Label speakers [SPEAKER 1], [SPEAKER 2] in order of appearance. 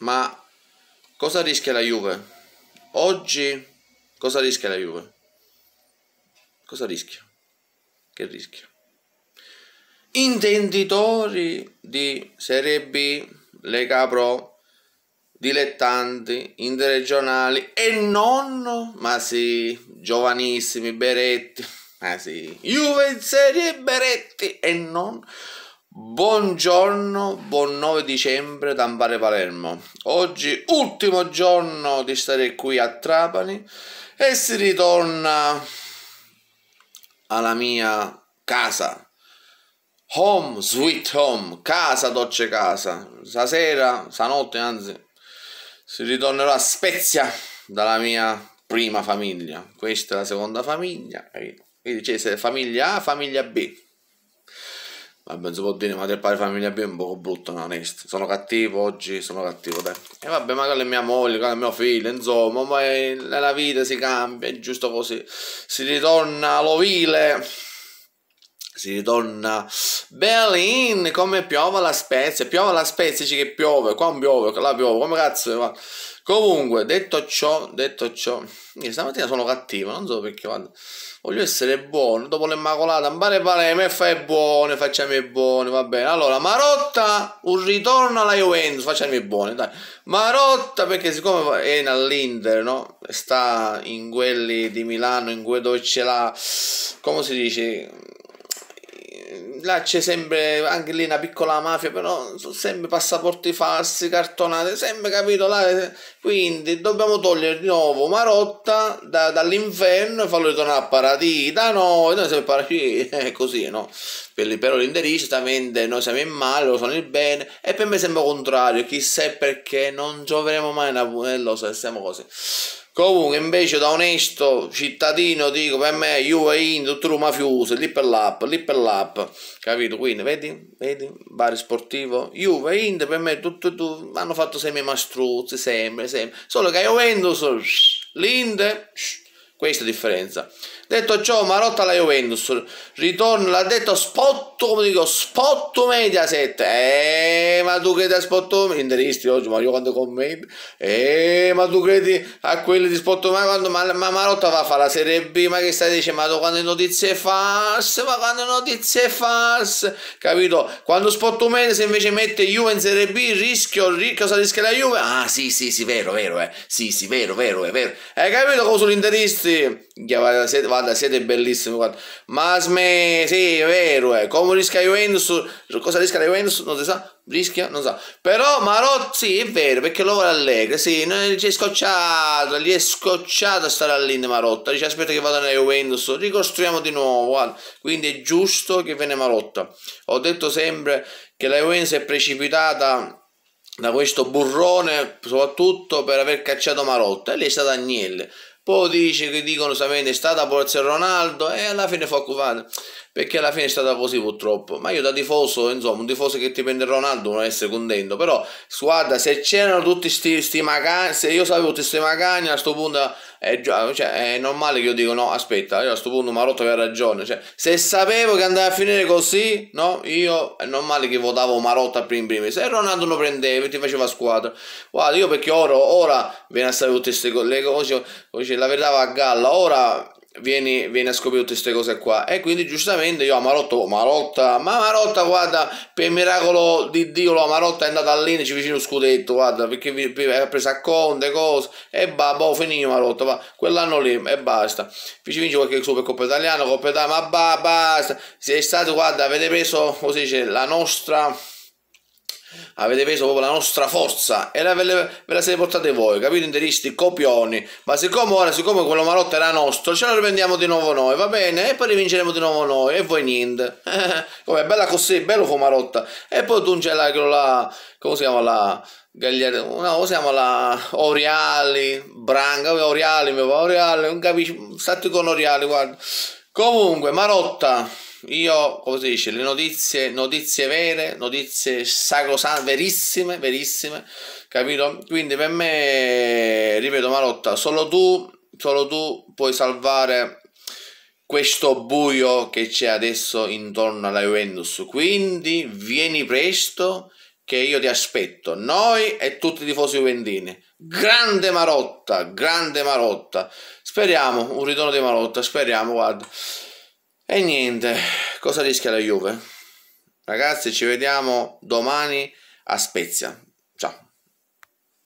[SPEAKER 1] Ma cosa rischia la Juve? Oggi cosa rischia la Juve? Cosa rischia? Che rischia? Intenditori di Serie B, Lega Pro, dilettanti, interregionali e non, ma sì, giovanissimi, Beretti, ma sì, Juve in Serie Beretti e non Buongiorno, buon 9 dicembre da Ambare Palermo. Oggi ultimo giorno di stare qui a Trapani e si ritorna alla mia casa. Home, sweet home, casa, dolce casa. Stasera, stanotte anzi, si ritornerà a Spezia dalla mia prima famiglia. Questa è la seconda famiglia. Quindi c'è famiglia A, famiglia B Vabbè, si può dire, ma del pari famiglia B è un po' brutto, no, onesto. Sono cattivo oggi, sono cattivo, dai. E vabbè, ma quella è mia moglie, quella è mio figlio, insomma, ma nella vita si cambia, è giusto così. Si ritorna all'ovile, si ritorna Berlin, come piova la Spezia, piova la Spezia, dice che piove, qua non piove, là piove, come cazzo, guarda. Comunque, detto ciò, detto ciò, io stamattina sono cattivo, non so perché, guarda, voglio essere buono, dopo l'Immacolata, pare pare, me fai buone, facciami buoni, va bene. Allora, Marotta, un ritorno alla Juventus, facciami buoni, dai. Marotta, perché siccome è all'Inter, no? Sta in quelli di Milano, in quei dove c'è la, come si dice, là c'è sempre anche lì una piccola mafia, però sono sempre passaporti falsi, cartonati sempre capito. Là, quindi dobbiamo togliere di nuovo Marotta da, dall'inferno e farlo ritornare a Paradita. No, noi siamo paradita, è così, no? Però l'interistamente noi siamo in male, lo sono il bene, e per me sembra contrario, chissà perché non gioveremo mai una punellosa eh, se siamo così. Comunque invece da onesto cittadino dico per me Juve in tutto mafioso, lì per l'app, lì per l'app, capito? Quindi vedi, vedi, bar sportivo, Juve in per me tutto, tutto hanno fatto semi mastruzzi, sempre, sempre, solo che Juventus, l'Inde, questa è la differenza. Detto ciò, Marotta la Juventus, ritorno, l'ha detto spot, come dico, spot media 7, eeeh ma tu credi a Spottomani? Interisti oggi, ma io quando commento, eh, ma tu credi a quelli di Spottomani quando ma, ma Marotta va a fare la Serie B, ma che stai dicendo? Ma tu quando notizie false, ma quando notizie false, capito? Quando Spottomani se invece mette Juve in Serie B, rischio, rischio, cosa rischia la Juve? Ah, sì, sì, sì, vero, vero, eh, sì, sì, vero, vero, è vero. Hai capito cosa sono interisti? Guarda, siete, guarda, siete bellissimi, guarda. Ma sme, sì, è vero, eh, come rischia Juventus, cosa rischia la Juventus, non si sa, Rischia? Non so. Però Marotta, sì, è vero, perché lo vuole Allegri. Sì, gli è scocciato, gli è scocciato stare all'Inde Marotta. Dice aspetta che vada nella Juventus, ricostruiamo di nuovo. Guarda. Quindi è giusto che viene Marotta. Ho detto sempre che la Juventus è precipitata da questo burrone, soprattutto per aver cacciato Marotta. E lì è stata Agnelle. Poi dice che dicono sapete è stata Porzio Ronaldo e alla fine fu occupato perché alla fine è stata così purtroppo. Ma io da tifoso, insomma, un tifoso che ti prende Ronaldo non essere contento, però guarda, se c'erano tutti sti, sti magagni, se io sapevo tutti sti magagni, a questo punto è, eh, cioè, è, normale che io dico no, aspetta, io a questo punto Marotta aveva ragione, cioè, se sapevo che andava a finire così, no, io è normale che votavo Marotta prima primo primo, se Ronaldo lo prendeva ti faceva squadra, guarda, io perché ora, ora viene a sapere tutte queste cose, cioè, la verità va a galla, ora vieni, vieni a scoprire tutte queste cose qua. E quindi giustamente io Marotta oh, Marotta, ma Marotta guarda, per miracolo di Dio la Marotta è andata lì ci vicino scudetto, guarda, perché ha preso a Conte, cose, e babbo, finito Marotta, va, quell'anno lì e basta. Ci vince qualche super Coppa Italiana, Coppa italiana ma bah, basta, sei stato, guarda, avete preso, così dice, la nostra Avete preso proprio la nostra forza e la, ve, ve, la siete portate voi, capito? Interisti, copioni. Ma siccome ora, siccome quello malotto era nostro, ce la riprendiamo di nuovo noi, va bene? E poi rivinceremo di nuovo noi e voi niente. come bella così, bello come marotta. E poi tu c'è la, la, come si chiama la... Gagliari, no, come si chiama la Oriali, Branca, Oriali, mi fa Oriali, non capisci, stati con Oriali, guarda. Comunque, Marotta, io, come si dice, le notizie, notizie vere, notizie sacrosante, verissime, verissime, capito? Quindi per me, ripeto Marotta, solo tu, solo tu puoi salvare questo buio che c'è adesso intorno alla Juventus. Quindi vieni presto che io ti aspetto, noi e tutti i tifosi juventini. Grande Marotta, grande Marotta. Speriamo un ritorno di Marotta, speriamo, guarda. E niente, cosa rischia la Juve? Ragazzi, ci vediamo domani a Spezia.